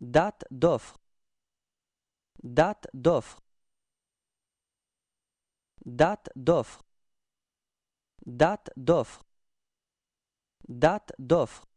Date d'offre. Date d'offre. Date d'offre. Date d'offre. Date d'offre.